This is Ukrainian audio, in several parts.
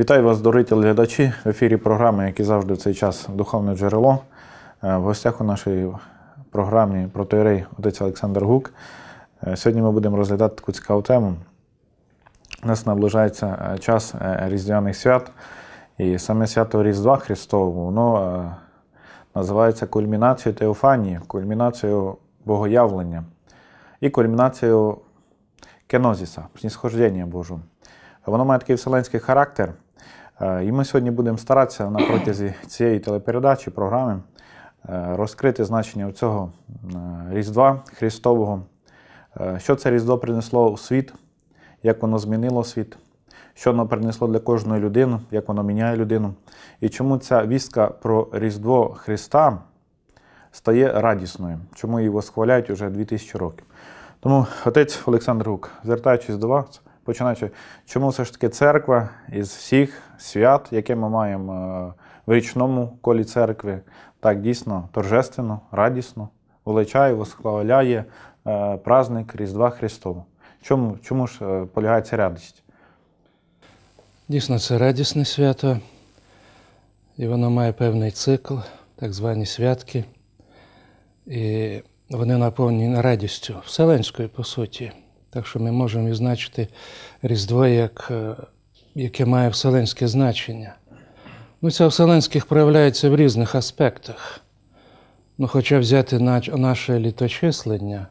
Вітаю вас, дорогі телеглядачі. В ефірі програми, як і завжди в цей час духовне джерело. Е, в гостях у нашій програмі протоєрей отець Олександр Гук. Е, сьогодні ми будемо розглядати таку цікаву тему. У нас наближається е, час Різдвяних свят, і саме свято Різдва Христового, воно називається кульмінацією Теофанії, кульмінацією богоявлення і кульмінацією кенозіса, снісхождення Божого. Воно має такий вселенський характер. Е, і ми сьогодні будемо старатися на протязі цієї телепередачі програми е, розкрити значення цього е, Різдва Христового, що це Різдво принесло у світ, як воно змінило світ, що воно принесло для кожної людини, як воно міняє людину, і чому ця вістка про Різдво Христа стає радісною, чому її восхваляють уже 2000 років. Тому отець Олександр Гук, звертаючись до вас починаючи, чому все ж таки церква із всіх свят, які ми маємо е, в річному колі церкви, так дійсно торжественно, радісно величає, восхваляє е, праздник Різдва Христова. Чому чому ж е, полягає ця радість? Дійсно, це радісне свято, і воно має певний цикл, так звані святки. І вони наповнені радістю, вселенською, по суті. Так що ми можемо відзначити Різдво, як, е, яке має вселенське значення. Ну, Ця вселенських проявляється в різних аспектах. Ну, Хоча взяти наше літочислення,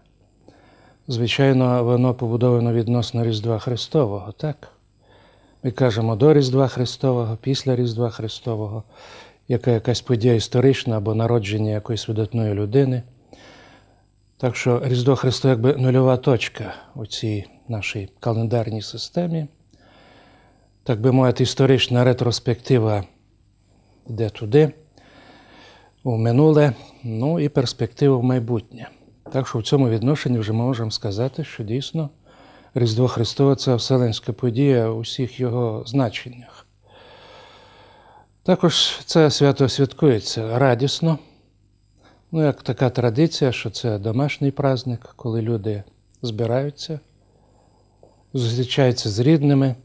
звичайно, воно побудовано відносно Різдва Христового, так? Ми кажемо до Різдва Христового, після Різдва Христового, яка якась подія історична або народження якоїсь видатної людини. Так що Різдво Христо якби нульова точка у цій нашій календарній системі. Так би мовити, історична ретроспектива йде туди, у минуле, ну і перспектива в майбутнє. Так що в цьому відношенні вже можемо сказати, що дійсно Різдво Христове це вселенська подія у всіх його значеннях. Також це свято святкується радісно. Ну, як така традиція, що це домашній праздник, коли люди збираються, зустрічаються з рідними.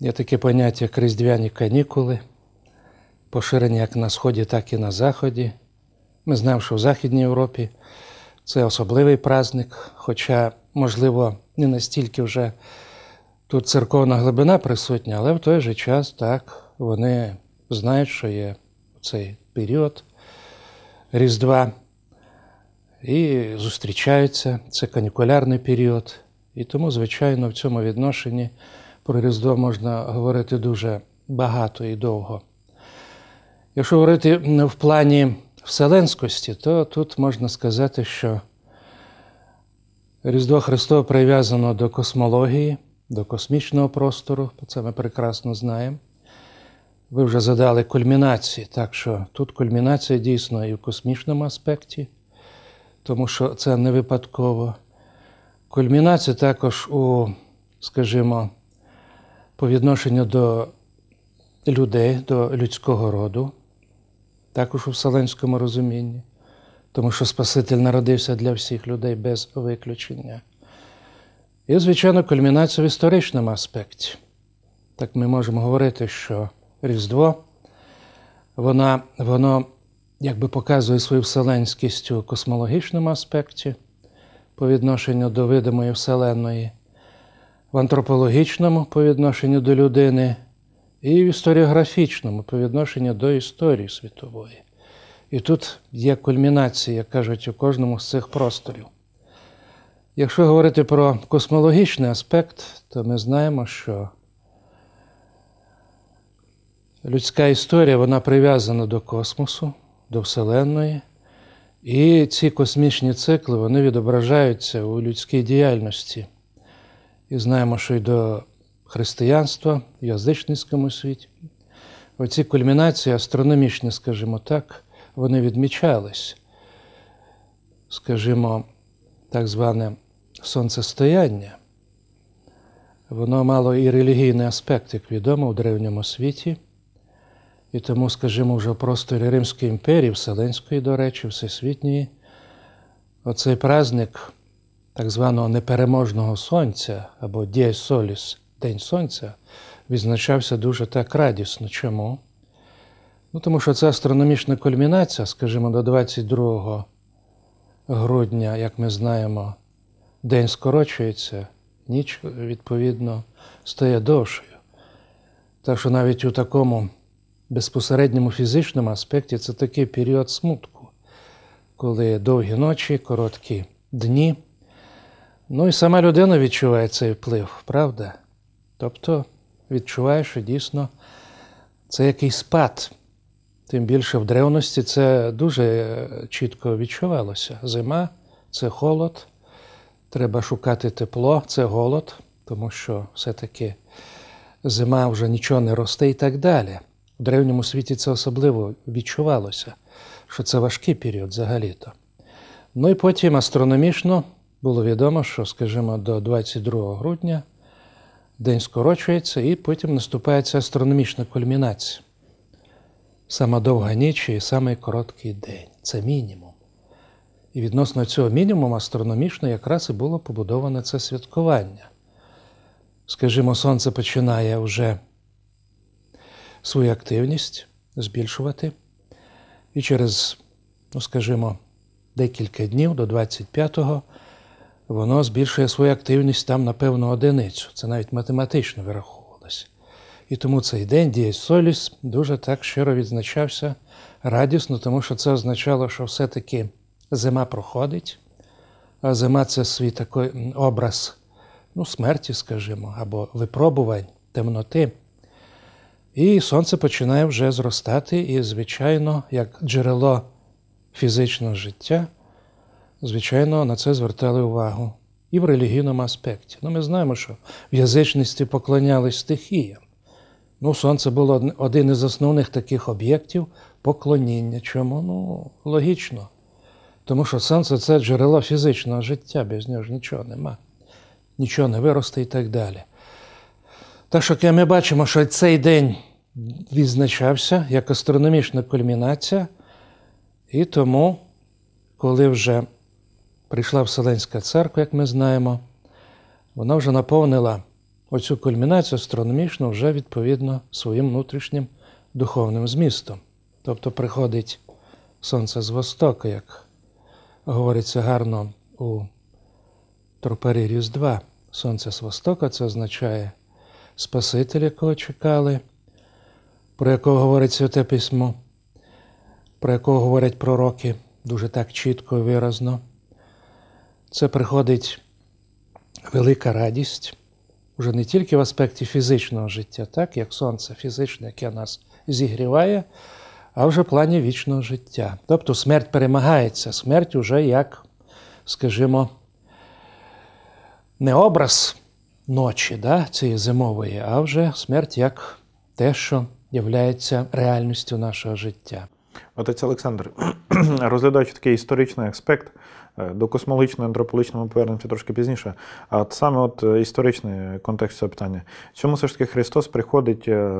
Є таке поняття як різдвяні канікули, поширені як на Сході, так і на Заході. Ми знаємо, що в Західній Європі це особливий праздник, хоча, можливо, не настільки вже тут церковна глибина присутня, але в той же час так вони знають, що є цей період. Різдва і зустрічаються. Це канікулярний період. І тому, звичайно, в цьому відношенні про Різдво можна говорити дуже багато і довго. Якщо говорити в плані вселенськості, то тут можна сказати, що Різдво Христове прив'язано до космології, до космічного простору, це ми прекрасно знаємо. Ви вже задали кульмінації, так що тут кульмінація дійсно і в космічному аспекті, тому що це не випадково. Кульмінація також у, скажімо, по відношенню до людей, до людського роду, також у вселенському розумінні, тому що Спаситель народився для всіх людей без виключення. І, звичайно, кульмінація в історичному аспекті. Так ми можемо говорити, що. Різдво, вона, воно якби показує свою вселенськість у космологічному аспекті по відношенню до видимої Вселеної, в антропологічному по відношенню до людини і в історіографічному по відношенню до історії світової. І тут є кульмінація, як кажуть, у кожному з цих просторів. Якщо говорити про космологічний аспект, то ми знаємо, що Людська історія вона прив'язана до космосу, до Вселенної. І ці космічні цикли вони відображаються у людській діяльності. І знаємо, що й до християнства, в язичницькому світі. Оці кульмінації, астрономічні, скажімо так, вони відмічались. Скажімо, так зване сонцестояння. Воно мало і релігійний аспект, як відомо, у древньому світі. І тому, скажімо, вже в просторі Римської імперії, Вселенської, до речі, Всесвітньої, оцей праздник так званого непереможного сонця або Дія Соліс, День Сонця, відзначався дуже так радісно. Чому? Ну, Тому що це астрономічна кульмінація, скажімо, до 22 грудня, як ми знаємо, день скорочується, ніч, відповідно, стає довшою. Так що навіть у такому безпосередньому фізичному аспекті це такий період смутку, коли довгі ночі, короткі дні. Ну і сама людина відчуває цей вплив, правда? Тобто відчуває, що дійсно це якийсь спад. Тим більше в древності це дуже чітко відчувалося. Зима це холод, треба шукати тепло, це голод, тому що все-таки зима вже нічого не росте і так далі в древньому світі це особливо відчувалося, що це важкий період взагалі-то. Ну і потім астрономічно було відомо, що, скажімо, до 22 грудня день скорочується, і потім наступає ця астрономічна кульмінація. Сама довга ніч і самий короткий день це мінімум. І відносно цього мінімуму астрономічно якраз і було побудоване це святкування. Скажімо, сонце починає вже свою активність, збільшувати. І через, ну скажімо, декілька днів до 25-го воно збільшує свою активність там на певну одиницю. Це навіть математично вираховувалося. І тому цей день діє Соліс дуже так щиро відзначався радісно, тому що це означало, що все-таки зима проходить. А зима це свій такий образ ну, смерті, скажімо, або випробувань, темноти. І сонце починає вже зростати, і, звичайно, як джерело фізичного життя, звичайно, на це звертали увагу і в релігійному аспекті. Ну, Ми знаємо, що в язичності поклонялись стихіям. Ну, Сонце було один із основних таких об'єктів поклоніння. Чому? Ну, логічно. Тому що сонце це джерело фізичного життя, без нього ж нічого нема, нічого не виросте і так далі. Так що ми бачимо, що цей день відзначався як астрономічна кульмінація, і тому, коли вже прийшла Вселенська церква, як ми знаємо, вона вже наповнила оцю кульмінацію астрономічну вже відповідно своїм внутрішнім духовним змістом. Тобто приходить Сонце з Востока, як говориться гарно у тропарі Різдва. Сонце з Востока це означає. Спаситель, якого чекали, про якого говорить Святе Письмо, про якого говорять пророки дуже так чітко і виразно. Це приходить велика радість, уже не тільки в аспекті фізичного життя, так, як сонце фізичне, яке нас зігріває, а вже в плані вічного життя. Тобто смерть перемагається, смерть уже як, скажімо, не образ ночі да, цієї зимової, а вже смерть як те, що являється реальністю нашого життя. Отець Олександр, розглядаючи такий історичний аспект, е, до космологічного ми повернемося трошки пізніше. А от саме от е, історичний контекст цього питання, чому все ж таки Христос приходить е,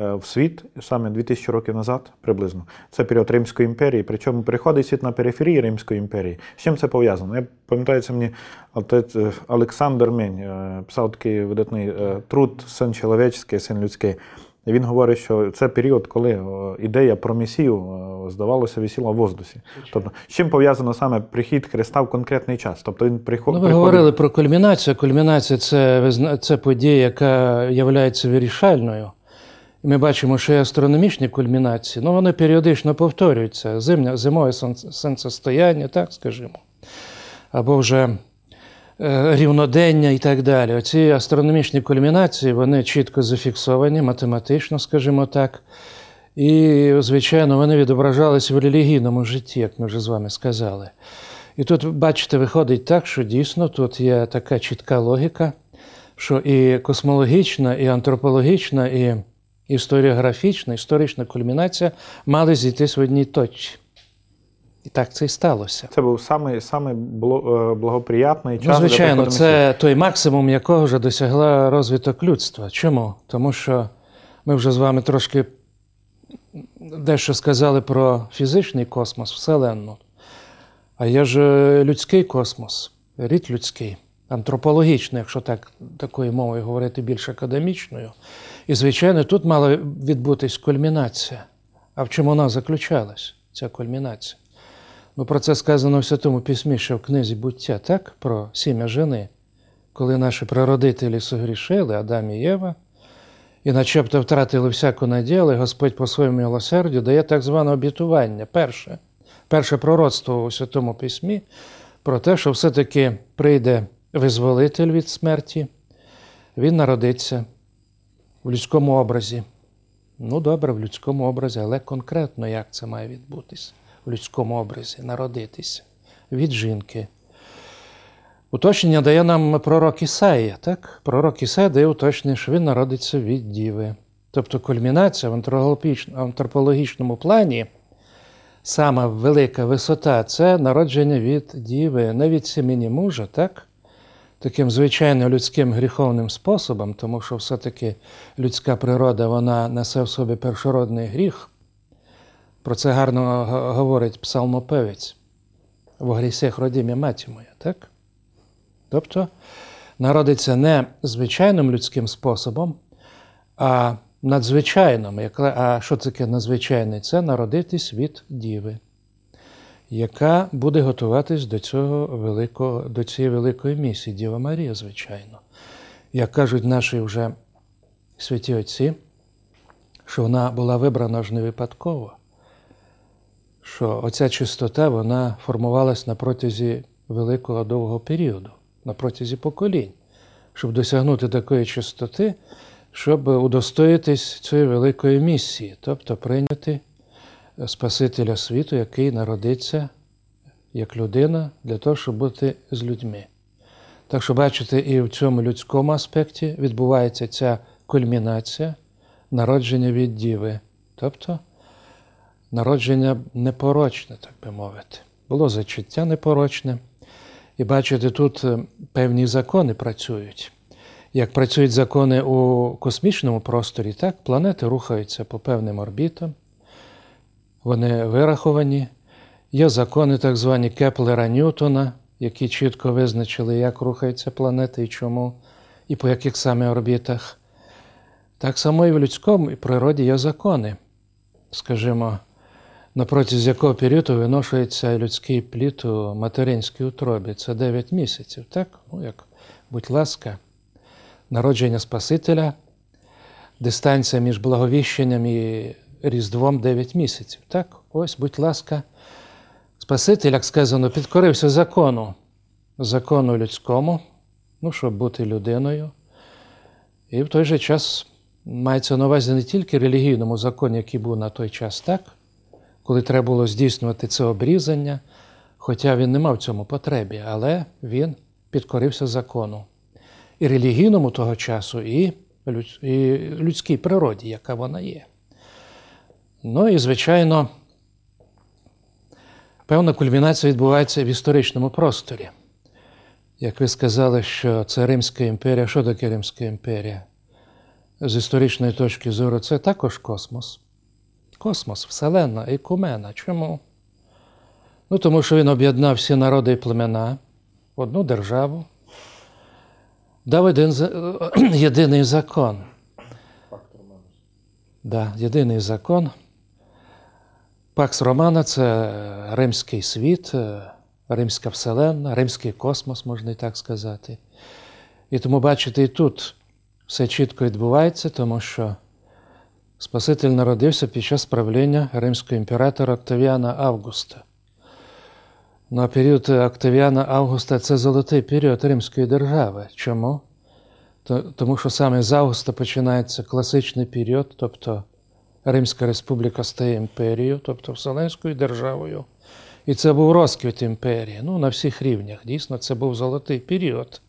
Е, в світ саме 2000 років назад приблизно. Це період Римської імперії, причому переходить світ на периферії Римської імперії. З чим це пов'язано? Я пам'ятається мені отець е, Олександр Мень е, писав такий видатний труд, син чоловічський, син людський. Він говорить, що це період, коли ідея про місію здавалося, висіла в воздусі. Тобто, з чим пов'язано саме прихід Христа в конкретний час? Тобто він приход... ну, Ви говорили про кульмінацію. Кульмінація це це подія, яка є вирішальною. Ми бачимо, що є астрономічні кульмінації, ну вони періодично повторюються. Зимня, Зимове сонцестояння, так скажімо, або вже е, рівнодення і так далі. Оці астрономічні кульмінації вони чітко зафіксовані, математично, скажімо так. І, звичайно, вони відображалися в релігійному житті, як ми вже з вами сказали. І тут, бачите, виходить так, що дійсно тут є така чітка логіка, що і космологічна, і антропологічна, і історіографічна, історична кульмінація мали зійтись в одній точці. І так це і сталося. Це був самий, самий е, благоприятний ну, час. Ну, звичайно, це той максимум, якого вже досягла розвиток людства. Чому? Тому що ми вже з вами трошки дещо сказали про фізичний космос, Вселенну. А є ж е, людський космос, рід людський, антропологічний, якщо так такою мовою говорити більш академічною. І, звичайно, тут мала відбутись кульмінація. А в чому вона заключалась, ця кульмінація? Ну, Про це сказано в Святому Письмі, що в книзі буття, так, про сім'я жени, коли наші прародителі согрішили, Адам і Єва, і начебто втратили всяку надію, але Господь по своєму милосердю дає так зване обітування. Перше перше пророцтво у Святому Письмі про те, що все-таки прийде визволитель від смерті, він народиться в людському образі. Ну, добре, в людському образі, але конкретно як це має відбутися в людському образі, народитися від жінки. Уточнення дає нам пророк Ісаїя, так? Пророк Ісаїя дає уточнення, що він народиться від Діви. Тобто кульмінація в антропологічному плані, сама велика висота це народження від Діви, не від сім'ї мужа, так? таким звичайно людським гріховним способом, тому що все-таки людська природа вона несе в собі першородний гріх. Про це гарно говорить псалмопевець в грісях родім'я маті моя, так? Тобто народиться не звичайним людським способом, а надзвичайним. А що таке надзвичайний? Це народитись від діви яка буде готуватись до цього великого, до цієї великої місії, Діва Марія, звичайно. Як кажуть наші вже святі отці, що вона була вибрана ж не випадково, що оця чистота вона формувалась на протязі великого довгого періоду, на протязі поколінь, щоб досягнути такої чистоти, щоб удостоїтись цієї великої місії, тобто прийняти. Спасителя світу, який народиться як людина для того, щоб бути з людьми. Так що, бачите, і в цьому людському аспекті відбувається ця кульмінація народження від Діви, тобто народження непорочне, так би мовити. Було зачуття непорочне. І бачите, тут е, певні закони працюють. Як працюють закони у космічному просторі, так планети рухаються по певним орбітам. Вони вираховані. Є закони, так звані Кеплера Ньютона, які чітко визначили, як рухаються планети і чому, і по яких саме орбітах. Так само і в людському і природі є закони. Скажімо, напротязі якого періоду виношується людський плід у материнській утробі. Це 9 місяців, так? Ну, як, будь ласка, народження Спасителя, дистанція між благовіщенням і Різдвом 9 місяців. Так, ось, будь ласка, Спаситель, як сказано, підкорився закону, закону людському, ну, щоб бути людиною. І в той же час мається на увазі не тільки релігійному закону, який був на той час, так, коли треба було здійснювати це обрізання, хоча він не мав цьому потребі, але він підкорився закону. І релігійному того часу, і людській природі, яка вона є. Ну і, звичайно, певна кульмінація відбувається в історичному просторі. Як ви сказали, що це Римська імперія, що таке Римська імперія? З історичної точки зору, це також космос. Космос, Вселенна, Екумена. Чому? Ну, Тому що він об'єднав всі народи і племена, одну державу, дав один, єдиний закон. Да, Єдиний закон, Пакс Романа це римський світ, е, римська вселенна, римський космос, можна і так сказати. І тому, бачите, і тут все чітко відбувається, тому що Спаситель народився під час правління римського імператора Октавіана Августа. На ну, період Октавіана Августа це золотий період Римської держави. Чому? Тому що саме з Августа починається класичний період, тобто Римська Республіка стає імперією, тобто Вселенською державою. І це був розквіт імперії ну, на всіх рівнях. Дійсно, це був золотий період.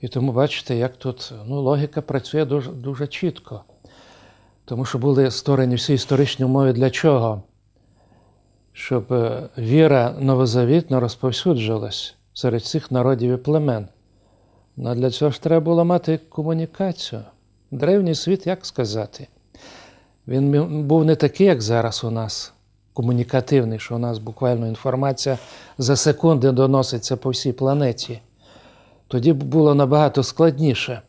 І тому бачите, як тут ну, логіка працює дуже, дуже чітко. Тому що були створені всі історичні умови для чого? Щоб е, віра новозавітно розповсюджилась серед цих народів і племен. Ну, а для цього ж треба було мати комунікацію. Древній світ, як сказати, він був не такий, як зараз у нас, комунікативний, що у нас буквально інформація за секунди доноситься по всій планеті. Тоді було набагато складніше.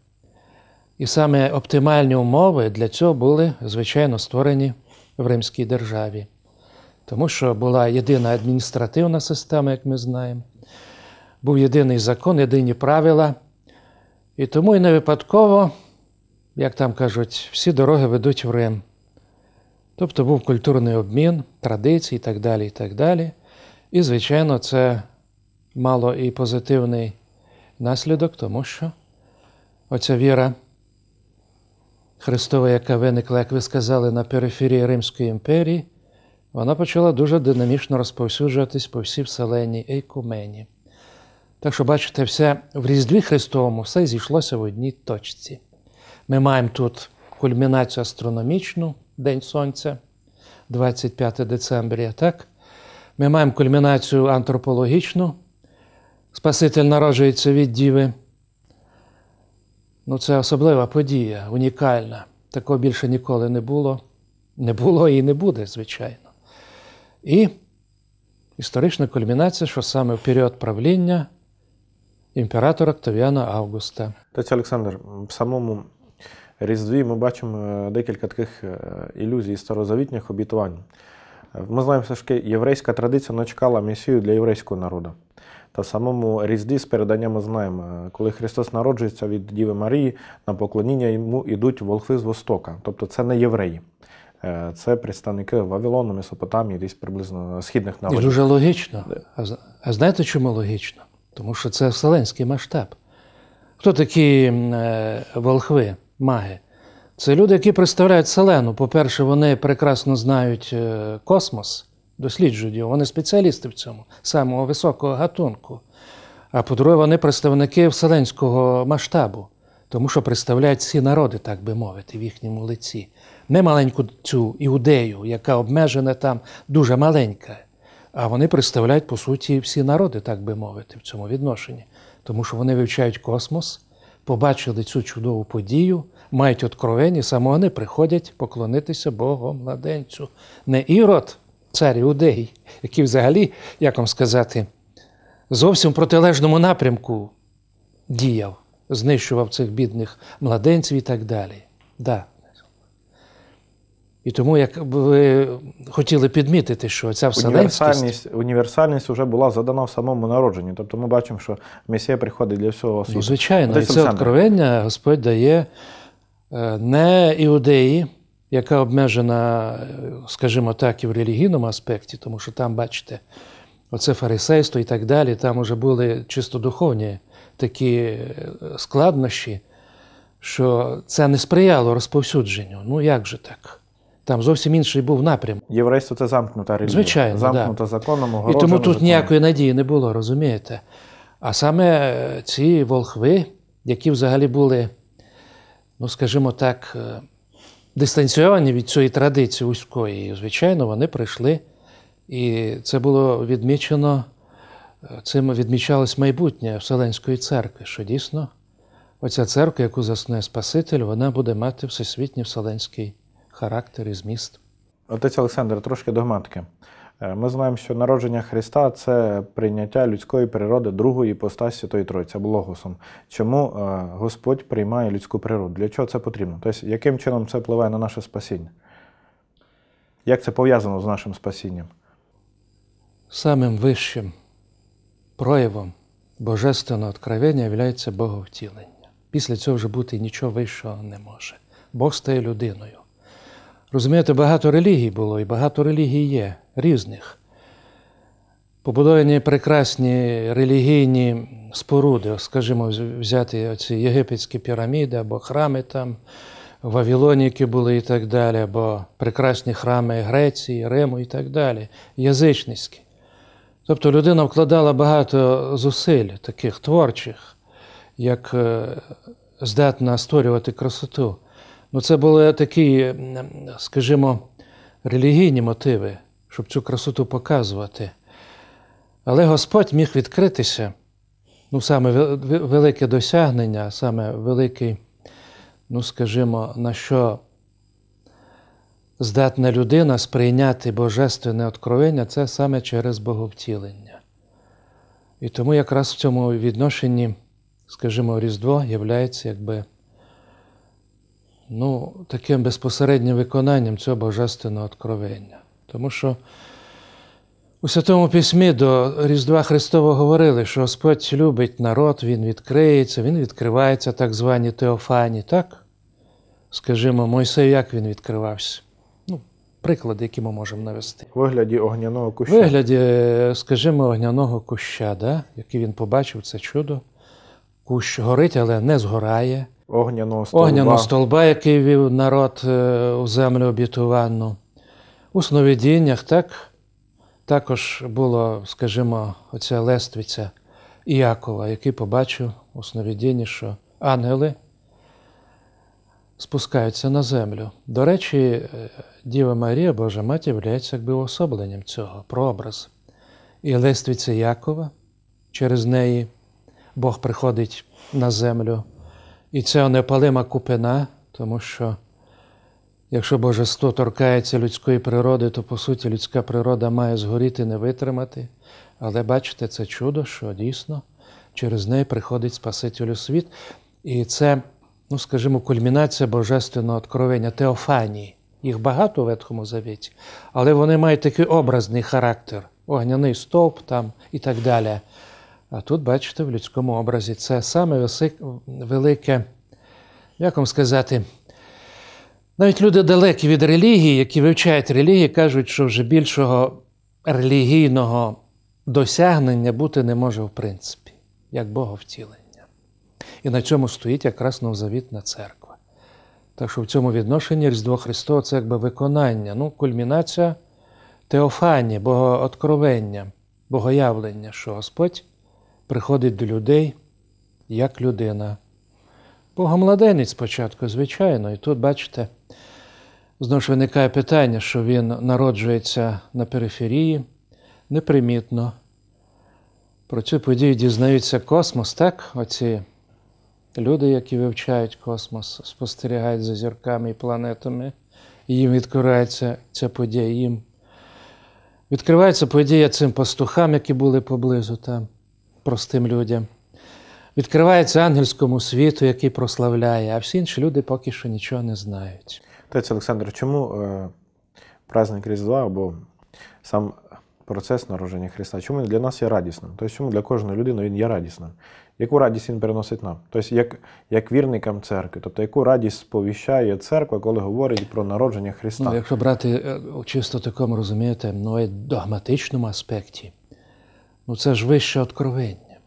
І саме оптимальні умови для цього були, звичайно, створені в Римській державі. Тому що була єдина адміністративна система, як ми знаємо, був єдиний закон, єдині правила. І тому і не випадково, як там кажуть, всі дороги ведуть в Рим. Тобто був культурний обмін, традиції і так далі. І, так далі. і звичайно, це мало і позитивний наслідок, тому що оця віра Христова, яка виникла, як ви сказали, на периферії Римської імперії, вона почала дуже динамічно розповсюджуватись по всій вселенній Ейкумені. Так що, бачите, все в Різдві Христовому все зійшлося в одній точці. Ми маємо тут кульмінацію астрономічну. День Сонця, 25 децембря. так? Ми маємо кульмінацію антропологічну. Спаситель народжується від Діви. Ну, Це особлива подія, унікальна. Такого більше ніколи не було. Не було і не буде, звичайно. І історична кульмінація, що саме в період правління імператора Октавіана Августа. Тетя Олександр, в самому Різдві ми бачимо е, декілька таких е, ілюзій старозавітніх обітувань. Е, ми знаємо, все ж таки єврейська традиція начекала місію для єврейського народу. Та в самому Різдві з передання ми знаємо, коли Христос народжується від Діви Марії, на поклоніння йому йдуть волхви з Востока. Тобто це не євреї, це представники Вавилону, Месопотамії, десь приблизно східних народів. І Дуже логічно. А знаєте, чому логічно? Тому що це вселенський масштаб. Хто такі волхви? маги. Це люди, які представляють селену. По-перше, вони прекрасно знають е, космос, досліджують його, вони спеціалісти в цьому, самого високого гатунку. А по-друге, вони представники вселенського масштабу, тому що представляють всі народи, так би мовити, в їхньому лиці. Не маленьку цю іудею, яка обмежена там, дуже маленька. А вони представляють, по суті, всі народи, так би мовити, в цьому відношенні. Тому що вони вивчають космос, побачили цю чудову подію мають откровені, саме вони приходять поклонитися Богу младенцю. Не ірод, цар іудей, який взагалі, як вам сказати, зовсім в протилежному напрямку діяв, знищував цих бідних младенців і так далі. Да. І тому, як ви хотіли підмітити, що ця універсальність універсальність вже була задана в самому народженні. Тобто ми бачимо, що Месія приходить для всього ну, світу. Ну, звичайно, і це откровення, Господь дає Е, не іудеї, яка обмежена, е, скажімо так, і в релігійному аспекті, тому що там, бачите, оце фарисейство і так далі, там уже були чисто духовні такі е, складнощі, що це не сприяло розповсюдженню. Ну як же так? Там зовсім інший був напрям. Єврейство це замкнута релігія. Звичайно. Замкнута да. законом, І тому тут законом. ніякої надії не було, розумієте? А саме ці волхви, які взагалі були ну, скажімо так, е, дистанційовані від цієї традиції вузької. звичайно, вони прийшли, і це було відмічено, е, цим відмічалось майбутнє Вселенської церкви, що дійсно оця церква, яку заснує Спаситель, вона буде мати всесвітній вселенський характер і зміст. Отець Олександр, трошки догматики. Е, ми знаємо, що народження Христа це прийняття людської природи другої іпостасі Святої Тройці, блогосом. Чому е, Господь приймає людську природу? Для чого це потрібно? Тобто, яким чином це впливає на наше спасіння? Як це пов'язано з нашим спасінням? Самим вищим проявом божественного откровення являється Боговтілення. Після цього вже бути нічого вищого не може. Бог стає людиною. Розумієте, багато релігій було і багато релігій є, різних. Побудовані прекрасні релігійні споруди, скажімо, взяти ці єгипетські піраміди або храми там, Вавилоні, які були і так далі, або прекрасні храми Греції, Риму і так далі, язичницькі. Тобто людина вкладала багато зусиль, таких творчих, як е, здатна створювати красоту. Ну, це були такі, скажімо, релігійні мотиви, щоб цю красоту показувати. Але Господь міг відкритися, ну, саме велике досягнення, саме великий, ну, скажімо, на що здатна людина сприйняти божественне откровення, це саме через боговтілення. І тому якраз в цьому відношенні, скажімо, Різдво являється якби ну, таким безпосереднім виконанням цього божественного откровення. Тому що у Святому Письмі до Різдва Христова говорили, що Господь любить народ, Він відкриється, Він відкривається, так звані Теофані, так? Скажімо, Мойсей, як він відкривався? Ну, Приклади, які ми можемо навести. У вигляді огняного куща. У вигляді, скажімо, огняного куща, да? який він побачив, це чудо. Кущ горить, але не згорає огняного столба, Огняного столба, який вів народ е, у землю обітуванну. У сновидіннях так, також було, скажімо, оця лествиця Іакова, який побачив у сновидінні, що ангели спускаються на землю. До речі, е, Діва Марія, Божа Мать, являється якби особленням цього, прообраз. І лествиця Якова, через неї Бог приходить на землю. І це непалима купина, тому що якщо божество торкається людської природи, то по суті людська природа має згоріти, не витримати. Але бачите, це чудо, що дійсно через неї приходить Спасителю світ. І це, ну скажімо, кульмінація божественного откровення, теофанії. Їх багато в Ветхому Завіті, але вони мають такий образний характер, огняний стовп там і так далі. А тут, бачите, в людському образі це саме велике, як вам сказати, навіть люди далекі від релігії, які вивчають релігії, кажуть, що вже більшого релігійного досягнення бути не може в принципі, як Боговтілення. І на цьому стоїть якраз новозавітна церква. Так що в цьому відношенні Різдво Христово це якби виконання, ну, кульмінація теофанії, богооткровення, богоявлення, що Господь приходить до людей як людина. Богомладенець спочатку, звичайно, і тут, бачите, знову ж виникає питання, що він народжується на периферії непримітно. Про цю подію дізнаються космос, так? Оці люди, які вивчають космос, спостерігають за зірками і планетами, і їм відкривається ця подія їм. Відкривається подія цим пастухам, які були поблизу там простим людям, відкривається ангельському світу, який прославляє, а всі інші люди поки що нічого не знають. Тець Олександр, чому е, праздник Різдва або сам процес народження Христа, чому він для нас є радісним? Тобто, чому для кожної людини він є радісним? Яку радість він переносить нам? Тобто, як як вірникам церкви, тобто яку радість сповіщає церква, коли говорить про народження Христа? Ну, Якщо брати е, чисто такому розумієте, ну, і догматичному аспекті, Ну це ж вище откровення,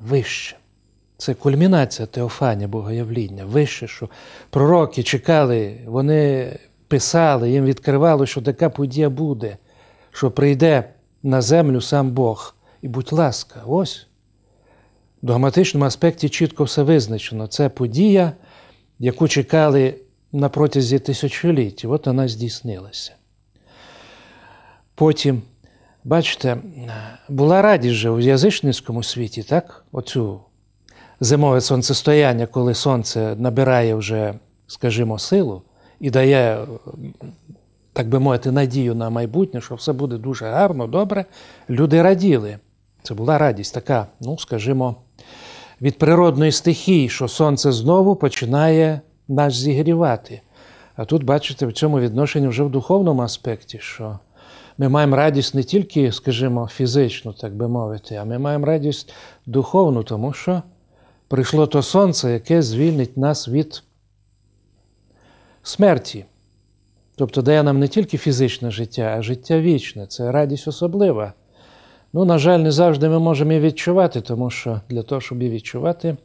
вище. Це кульмінація Теофанія, Богоявління, вище, що пророки чекали, вони писали, їм відкривало, що така подія буде, що прийде на землю сам Бог. І будь ласка, ось. В догматичному аспекті чітко все визначено. Це подія, яку чекали на протязі тисячоліть. От вона здійснилася. Потім Бачите, е, була радість же у язичницькому світі, так? Оцю зимове сонцестояння, коли сонце набирає вже, скажімо, силу і дає, е, так би мовити, надію на майбутнє, що все буде дуже гарно, добре. Люди раділи. Це була радість така, ну, скажімо, від природної стихії, що сонце знову починає нас зігрівати. А тут, бачите, в цьому відношенні вже в духовному аспекті, що. Ми маємо радість не тільки, скажімо, фізичну, так би мовити, а ми маємо радість духовну, тому що прийшло то сонце, яке звільнить нас від смерті. Тобто дає нам не тільки фізичне життя, а життя вічне. Це радість особлива. Ну, на жаль, не завжди ми можемо і відчувати, тому що для того, щоб і відчувати,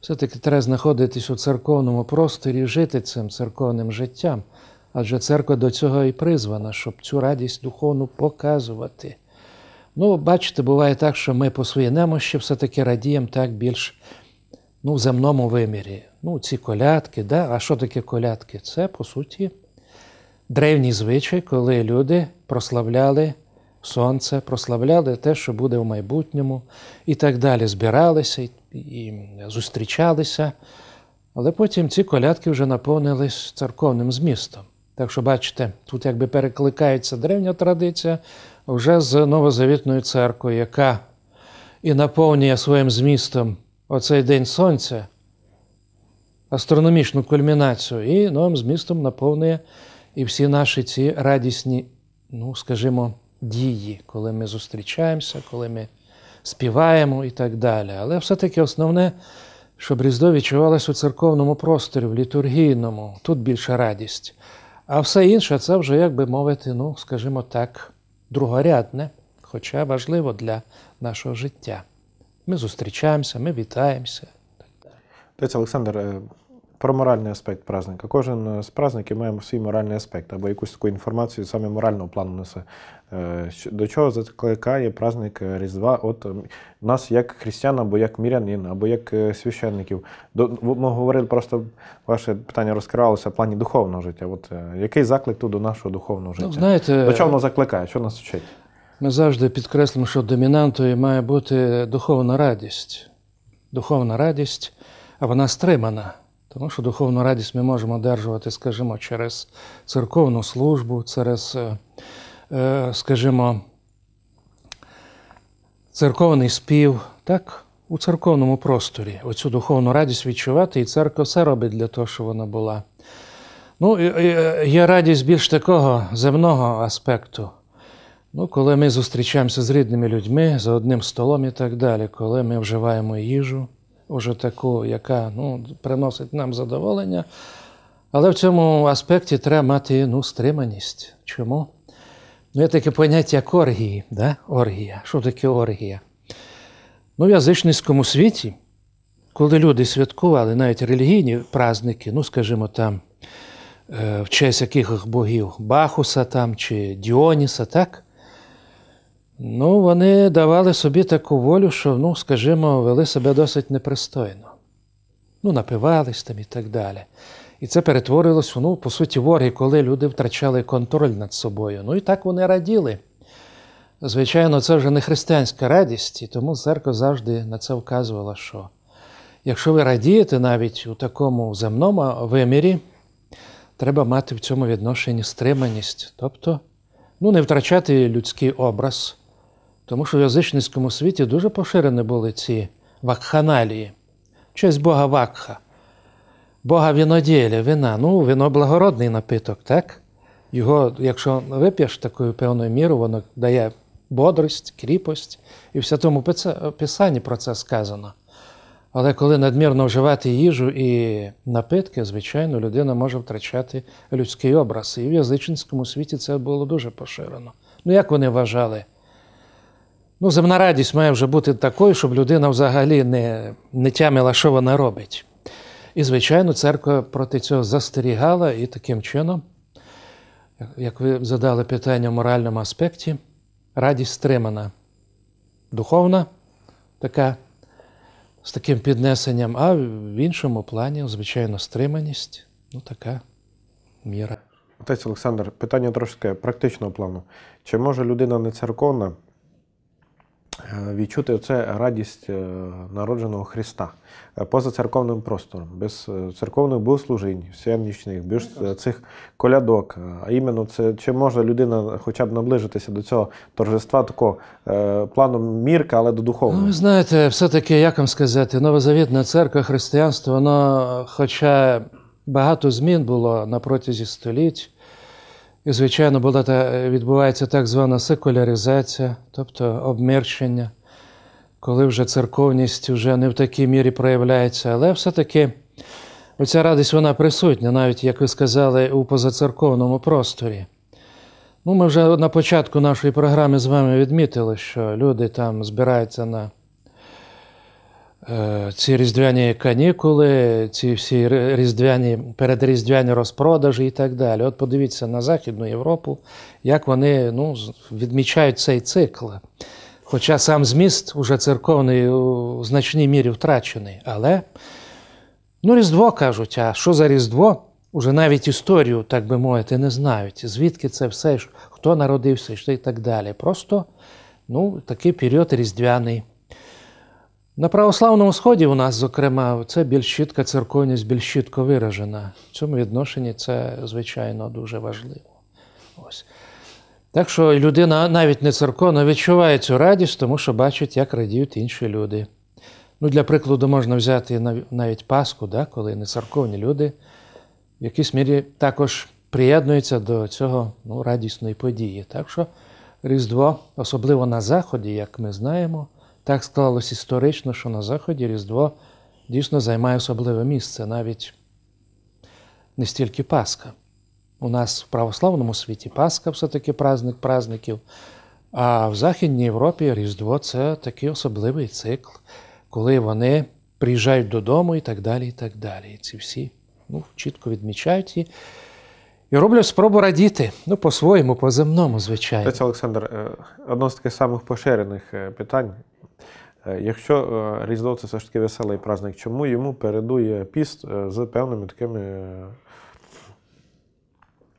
все-таки треба знаходитись у церковному просторі, жити цим церковним життям. Адже церква до цього і призвана, щоб цю радість духовну показувати. Ну, бачите, буває так, що ми по своїй немощі все-таки радіємо так більш ну, в земному вимірі. Ну, ці колядки, да? а що таке колядки? Це, по суті, древній звичай, коли люди прославляли сонце, прославляли те, що буде в майбутньому, і так далі. Збиралися і, і зустрічалися. Але потім ці колядки вже наповнились церковним змістом. Так що, бачите, тут якби перекликається древня традиція вже з новозавітною церквою, яка і наповнює своїм змістом оцей День Сонця, астрономічну кульмінацію, і новим змістом наповнює і всі наші ці радісні, ну, скажімо, дії, коли ми зустрічаємося, коли ми співаємо і так далі. Але все-таки основне. Щоб Різдо відчувалось у церковному просторі, в літургійному, тут більша радість. А все інше це вже, як би мовити, ну, скажімо так, другорядне, хоча важливо для нашого життя. Ми зустрічаємося, ми вітаємося. Тець Олександр, е, про моральний аспект праздника. Кожен е, з праздників має свій моральний аспект або якусь таку інформацію саме морального плану несе. Е, до чого закликає праздник е, Різдва от нас як християн, або як мірянин, або як священників. Ми говорили просто ваше питання розкривалося в плані духовного життя. От Який заклик тут до нашого духовного ну, життя? Ну, знаєте, До чого воно закликає? Що нас вчить? Ми завжди підкреслимо, що домінантою має бути духовна радість. Духовна радість, а вона стримана. Тому що духовну радість ми можемо одержувати, скажімо, через церковну службу, через, е, е, скажімо, церковний спів, так, у церковному просторі оцю духовну радість відчувати, і церква все робить для того, щоб вона була. Ну, е, Є радість більш такого земного аспекту. Ну, Коли ми зустрічаємося з рідними людьми за одним столом і так далі, коли ми вживаємо їжу уже таку, яка ну, приносить нам задоволення. Але в цьому аспекті треба мати ну, стриманість. Чому? Ну, Є таке поняття як оргії. Да? Оргія. Що таке оргія? Ну, в язичницькому світі, коли люди святкували навіть релігійні праздники, ну, скажімо там, е, в честь яких богів Бахуса там, чи Діоніса, так? Ну, вони давали собі таку волю, що, ну, скажімо, вели себе досить непристойно. Ну, напивались там і так далі. І це перетворилось, ну, по суті, в оргі, коли люди втрачали контроль над собою. Ну і так вони раділи. Звичайно, це вже не християнська радість, і тому церква завжди на це вказувала, що якщо ви радієте навіть у такому земному вимірі, треба мати в цьому відношенні стриманість, тобто ну, не втрачати людський образ. Тому що в язичницькому світі дуже поширені були ці вакханалії, честь Бога вакха, Бога віноділля, вина. Ну, вино благородний напиток, так? Його, якщо вип'єш такою певною мірою, воно дає бодрість, кріпость. І в святому Писанні про це сказано. Але коли надмірно вживати їжу і напитки, звичайно, людина може втрачати людський образ. І в язичницькому світі це було дуже поширено. Ну, як вони вважали? Ну, земна радість має вже бути такою, щоб людина взагалі не не тямила, що вона робить. І, звичайно, церква проти цього застерігала і таким чином, як ви задали питання в моральному аспекті, радість стримана, духовна, така, з таким піднесенням, а в іншому плані, звичайно, стриманість ну, така міра. Отець Олександр, питання трошки практичного плану. Чи може людина не церковна? Е, відчути оце радість е, народженого Христа е, поза церковним простором, без церковних богослужінь, сянічних, без цих колядок. А іменно це чи може людина хоча б наближитися до цього торжества, такого планом мірка, але до духовного? Ну, ви знаєте, все-таки як вам сказати, новозавітна церква, християнство, воно, хоча багато змін було на протязі століть. І, звичайно, була та, е, відбувається так звана секуляризація, тобто обмерщення, коли вже церковність вже не в такій мірі проявляється, але все-таки оця радість вона присутня, навіть, як ви сказали, у позацерковному просторі. Ну, Ми вже на початку нашої програми з вами відмітили, що люди там збираються на Е, ці різдвяні канікули, ці всі різдвяні передріздвяні розпродажі і так далі. От подивіться на Західну Європу, як вони ну, відмічають цей цикл. Хоча сам зміст уже церковний у значній мірі втрачений. Але ну, Різдво кажуть, а що за Різдво? Уже навіть історію, так би мовити, не знають, звідки це все, хто народився і так далі. Просто ну, такий період різдвяний. На православному сході у нас, зокрема, це більш чітка церковність, більш чітко виражена. В цьому відношенні це, звичайно, дуже важливо. Ось. Так що людина навіть не церковна відчуває цю радість, тому що бачить, як радіють інші люди. Ну, Для прикладу, можна взяти навіть Пасху, да, коли не церковні люди в якійсь мірі також приєднуються до цього ну, радісної події. Так що Різдво, особливо на Заході, як ми знаємо, так склалось історично, що на Заході Різдво дійсно займає особливе місце, навіть не стільки Пасха. У нас в православному світі Пасха все-таки праздник праздників, а в Західній Європі Різдво це такий особливий цикл, коли вони приїжджають додому і так далі. І так далі. І ці всі ну, чітко відмічають її. І роблять спробу радіти, ну, по-своєму, по земному, звичайно. Це Олександр, е, одне з таких самих поширених е, питань. Е, якщо е, Різдво це все ж таки веселий праздник, чому йому передує піст е, з певними такими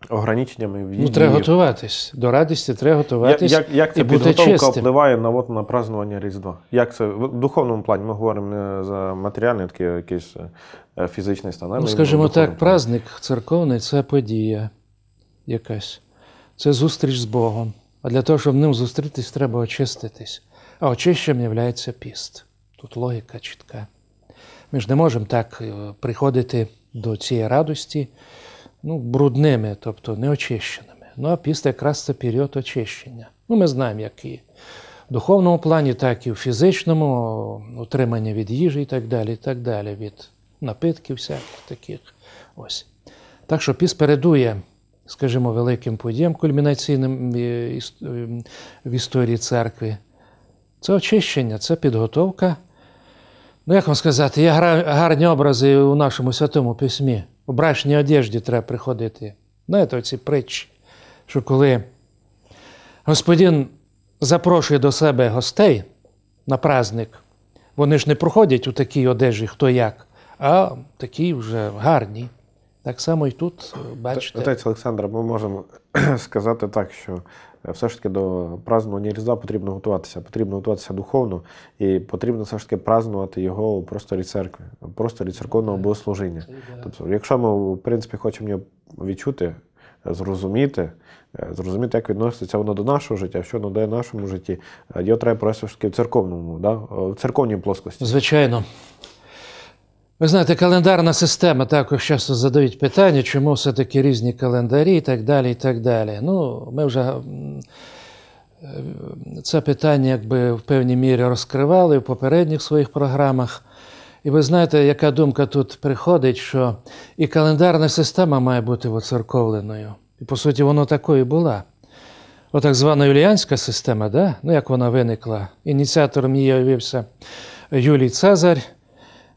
ограниченнями в ну, її Ну, треба готуватись. До радості треба готуватись. Як як, ця підготовка впливає на от, на празднування Різдва? Як це в духовному плані? Ми говоримо не за матеріальний такий якийсь фізичний стан. Ну, скажімо так, праздник церковний це подія якась. Це зустріч з Богом. А для того, щоб ним зустрітись, треба очиститись а очищем являється піст. Тут логіка чітка. Ми ж не можемо так е, приходити до цієї радості ну, брудними, тобто неочищеними. Ну а піст якраз це період очищення. Ну, Ми знаємо, як і В духовному плані, так і в фізичному, утримання від їжі і так далі, і так далі, від напитків всяких таких. Ось. Так що піст передує, скажімо, великим подіям кульмінаційним е, е, в історії церкви. Це очищення, це підготовка. Ну, як вам сказати, є гарні образи у нашому святому письмі. У брачній одежді треба приходити. Знаєте, оці притчі, що коли господин запрошує до себе гостей на праздник, вони ж не проходять у такій одежі, хто як, а такі вже гарні. Так само і тут е, бачите. Отець Олександр, ми можемо сказати так, що е, все ж таки до празднування Різдва потрібно готуватися. Потрібно готуватися духовно і потрібно все ж таки празднувати його у просторі церкви, у просторі церковного богослужіння. Тобто, якщо ми, в принципі, хочемо його відчути, е, зрозуміти, зрозуміти, як відноситься воно до нашого життя, що воно дає нашому житті, його треба просто ж таки в церковному, да? в церковній плоскості. Звичайно. Ви знаєте, календарна система також часто задають питання, чому все-таки різні календарі і так далі. і так далі. Ну, ми вже е, це питання якби в певній мірі розкривали в попередніх своїх програмах. І ви знаєте, яка думка тут приходить, що і календарна система має бути воцерковленою. І, по суті, воно такою була. О, так звана юліанська система, да? ну як вона виникла? Ініціатором її явився Юлій Цезарь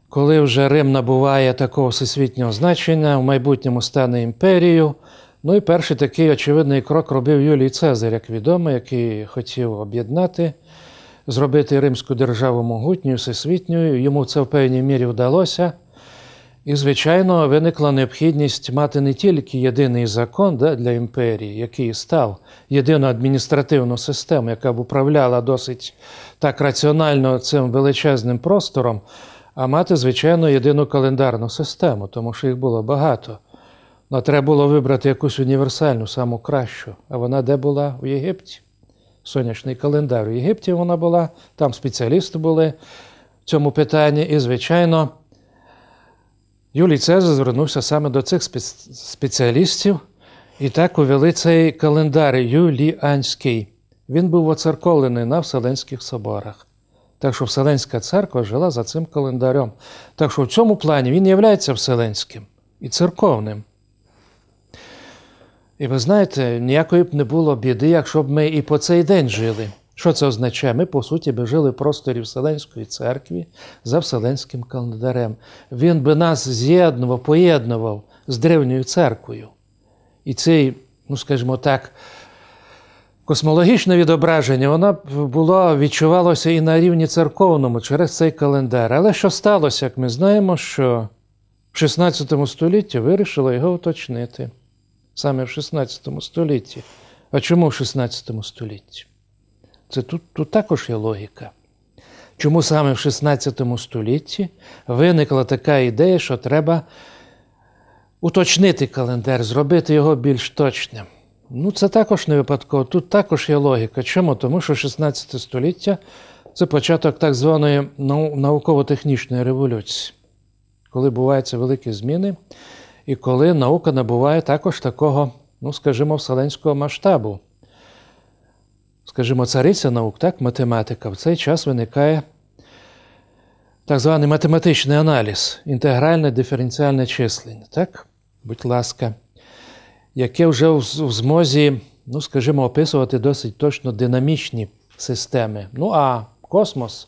коли вже Рим набуває такого всесвітнього значення, в майбутньому стане імперією. Ну і перший такий очевидний крок робив Юлій Цезар, як відомо, який хотів об'єднати, зробити Римську державу могутньою, всесвітньою. Йому це в певній мірі вдалося. І, звичайно, виникла необхідність мати не тільки єдиний закон да, для імперії, який став єдину адміністративну систему, яка б управляла досить так раціонально цим величезним простором, а мати, звичайно, єдину календарну систему, тому що їх було багато. Але треба було вибрати якусь універсальну, саму кращу. А вона де була? У Єгипті. Сонячний календар. В Єгипті вона була, там спеціалісти були в цьому питанні. І, звичайно, Юлій Цезар звернувся саме до цих спеціалістів і так увели цей календар Юліанський. Він був оцерковлений на Вселенських соборах. Так що Вселенська церква жила за цим календарем. Так що в цьому плані він є вселенським і церковним. І ви знаєте, ніякої б не було біди, якщо б ми і по цей день жили. Що це означає? Ми, по суті, би жили в просторі Вселенської церкви за Вселенським календарем. Він би нас з'єднував, поєднував з древньою церквою. І цей, ну скажімо так, Космологічне відображення вона було, відчувалося і на рівні церковному через цей календар. Але що сталося, як ми знаємо, що в 16 столітті вирішили його уточнити саме в 16 столітті. А чому в 16 столітті? Це тут, тут також є логіка. Чому саме в 16 столітті виникла така ідея, що треба уточнити календар, зробити його більш точним? Ну, це також не випадково. Тут також є логіка. Чому? Тому що 16 століття це початок так званої ну, науково-технічної революції, коли буваються великі зміни, і коли наука набуває також такого, ну, скажімо, вселенського масштабу. Скажімо, цариця наук, так, математика, в цей час виникає так званий математичний аналіз, інтегральне диференціальне числення. Так, будь ласка яке вже в змозі, ну, скажімо, описувати досить точно динамічні системи. Ну а космос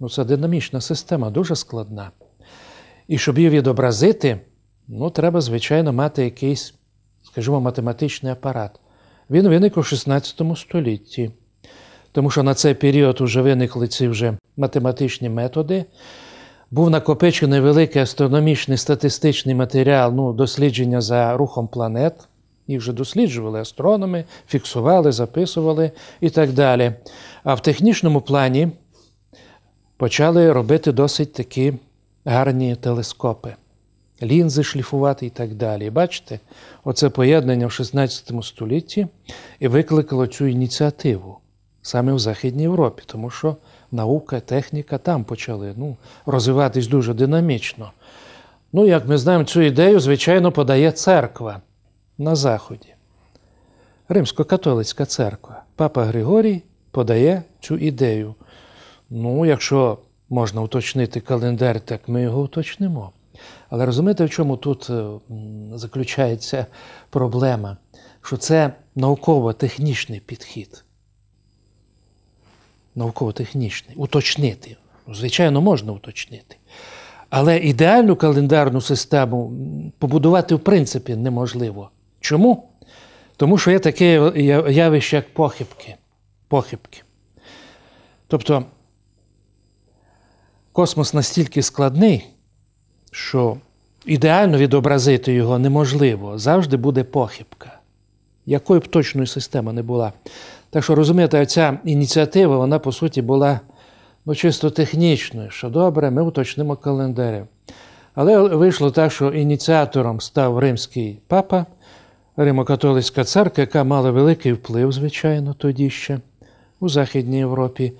ну, це динамічна система, дуже складна. І щоб її відобразити, ну, треба, звичайно, мати якийсь, скажімо, математичний апарат. Він виник у 16 столітті, тому що на цей період вже виникли ці вже математичні методи. Був накопичений великий астрономічний статистичний матеріал ну, дослідження за рухом планет. Їх вже досліджували астрономи, фіксували, записували і так далі. А в технічному плані почали робити досить такі гарні телескопи, лінзи шліфувати і так далі. Бачите, оце поєднання в 16 столітті і викликало цю ініціативу саме в Західній Європі, тому що наука, техніка там почали ну, розвиватись дуже динамічно. Ну, як ми знаємо, цю ідею, звичайно, подає церква на Заході. Римсько-католицька церква, папа Григорій подає цю ідею. Ну, якщо можна уточнити календар, так ми його уточнимо. Але розумієте, в чому тут е, заключається проблема? Що це науково-технічний підхід. Науково-технічний. Уточнити. Звичайно, можна уточнити. Але ідеальну календарну систему побудувати в принципі неможливо. Чому? Тому що є таке явище, як похибки. похибки. Тобто космос настільки складний, що ідеально відобразити його неможливо, завжди буде похибка, якою б точною система не була. Так що, розумієте, ця ініціатива, вона, по суті, була ну, чисто технічною, що добре, ми уточнимо календарі. Але вийшло так, що ініціатором став римський папа. Римо-католицька церква, яка мала великий вплив, звичайно, тоді ще у Західній Європі.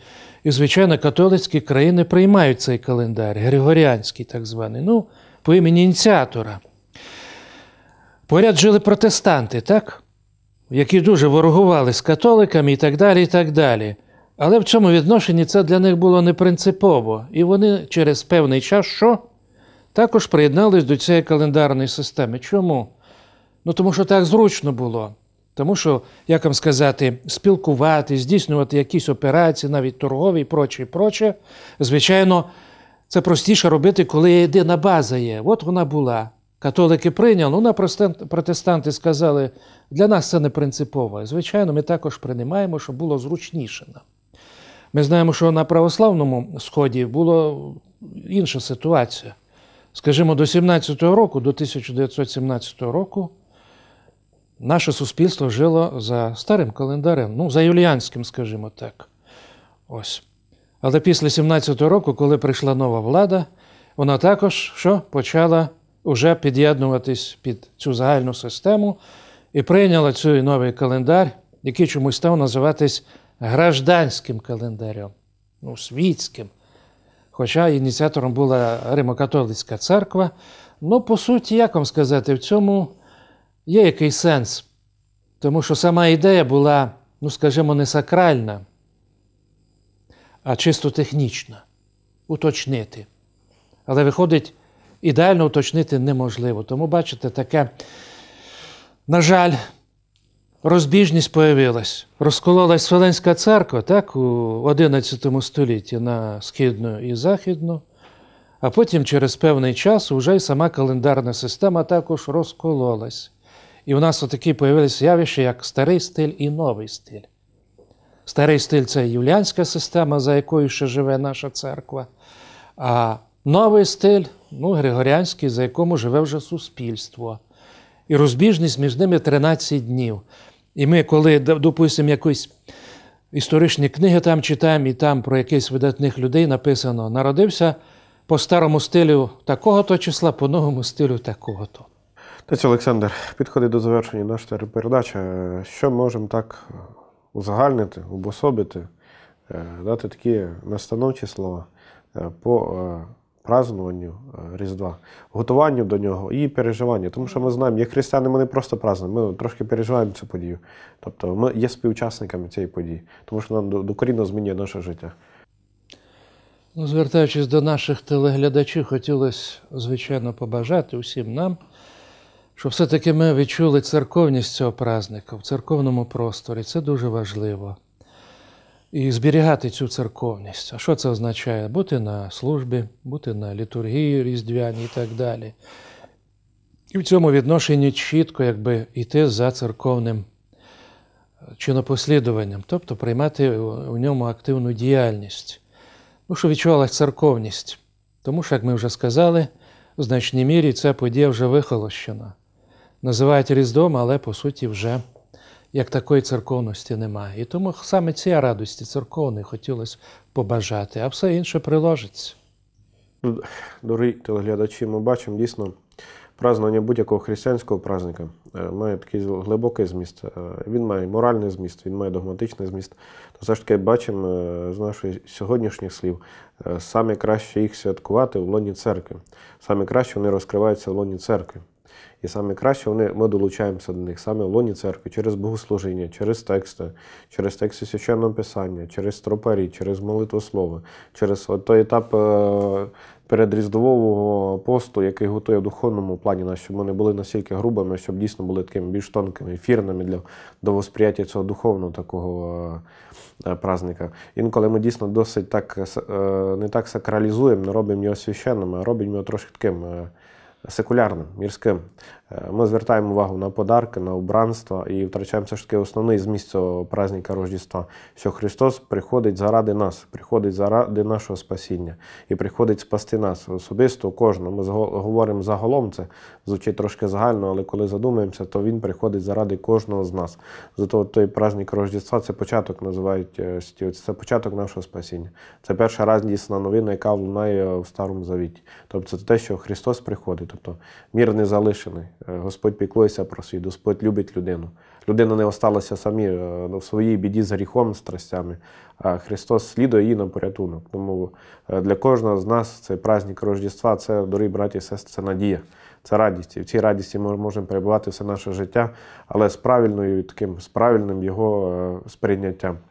І, звичайно, католицькі країни приймають цей календар, Григоріанський, так званий, ну, по імені ініціатора. Поряд жили протестанти, так? які дуже ворогували з католиками і так далі. і так далі. Але в цьому відношенні це для них було непринципово. І вони через певний час що? Також приєднались до цієї календарної системи. Чому? Ну тому що так зручно було. Тому що, як вам сказати, спілкувати, здійснювати якісь операції, навіть торгові і прочі, проче, звичайно, це простіше робити, коли єдина база є. От вона була. Католики прийняли, ну на протестанти сказали, для нас це не принципово. Звичайно, ми також приймаємо, щоб було зручніше нам. Ми знаємо, що на православному сході була інша ситуація. Скажімо, до 17-го року, до 1917 року наше суспільство жило за старим календарем, ну, за юліанським, скажімо так. Ось. Але після 17-го року, коли прийшла нова влада, вона також що, почала вже під'єднуватись під цю загальну систему і прийняла цей новий календар, який чомусь став називатись гражданським календарем, ну, світським. Хоча ініціатором була Римокатолицька церква, ну, по суті, як вам сказати, в цьому є який сенс, тому що сама ідея була, ну скажімо, не сакральна, а чисто технічна, уточнити. Але виходить, ідеально уточнити неможливо. Тому, бачите, таке, на жаль, розбіжність появилась. Розкололась Вселенська церква так, у XI столітті на східну і західну. А потім через певний час вже й сама календарна система також розкололась. І у нас отакі появилися явища, як старий стиль і новий стиль. Старий стиль це юліанська система, за якою ще живе наша церква. А новий стиль ну, григоріанський, за якому живе вже суспільство. І розбіжність між ними 13 днів. І ми, коли, допустимо, якусь історичні книги там читаємо, і там про якихось видатних людей написано: народився по старому стилю такого-то числа, по новому стилю такого-то. Тетя Олександр, підходить до завершення наша передача. Е, що можемо так узагальнити, обособити, е, дати такі настановчі слова е, по празднуванню Різдва, готуванню до нього і переживанню. Тому що ми знаємо, як християни, ми не просто празднуємо, ми трошки переживаємо цю подію. Тобто ми є співучасниками цієї події, тому що нам докорінно змінює наше життя. Ну, Звертаючись до наших телеглядачів, хотілося, звичайно, побажати усім нам щоб все-таки ми відчули церковність цього праздника в церковному просторі. Це дуже важливо. І зберігати цю церковність. А що це означає? Бути на службі, бути на літургії різдвяні і так далі. І в цьому відношенні чітко якби йти за церковним е, чинопослідуванням, тобто приймати у ньому активну діяльність, Ну, що відчувалася церковність. Тому що, як ми вже сказали, в значній мірі ця подія вже вихолощена називають Різдом, але по суті вже як такої церковності немає. І тому саме цієї радості церковної хотілося побажати, а все інше приложиться. Ну, дорогі телеглядачі, ми бачимо дійсно празднування будь-якого християнського праздника е, має такий глибокий зміст. Е, він має моральний зміст, він має догматичний зміст. То все ж таки бачимо е, з наших сьогоднішніх слів, саме краще їх святкувати в лоні церкви. Саме краще вони розкриваються в лоні церкви. І саме краще вони, ми долучаємося до них саме в лоні церкви, через богослужіння, через тексти, через тексти священного писання, через тропарі, через молитву слова, через той етап е, передріздового посту, який готує в духовному плані, нас, щоб ми не були настільки грубими, щоб дійсно були такими більш тонкими, ефірними для до восприяття цього духовного такого е, празника. Інколи ми дійсно досить так е, не так сакралізуємо, не робимо його священним, а робимо його трошки таким секулярним, мірським. Е, ми звертаємо увагу на подарки, на убранство і втрачаємо все ж таки основний зміст цього праздника Рождества, що Христос приходить заради нас, приходить заради нашого спасіння і приходить спасти нас особисто кожного. Ми говоримо загалом, це звучить трошки загально, але коли задумаємося, то він приходить заради кожного з нас. Зато той праздник Рождества це початок називають е, це початок нашого спасіння. Це перша радісна новина, яка лунає в Старому Завіті. Тобто це те, що Христос приходить. Тобто мір не залишений. Е, Господь піклується про свій, Господь любить людину. Людина не осталася самі е, ну, в своїй біді з гріхом, страстями, а Христос слідує її на порятунок. Тому е, для кожного з нас цей праздник Рождества це, дорогі браті і сестри, це надія, це радість. І в цій радісті ми можемо перебувати все наше життя, але з правильною таким, з правильним його сприйняттям.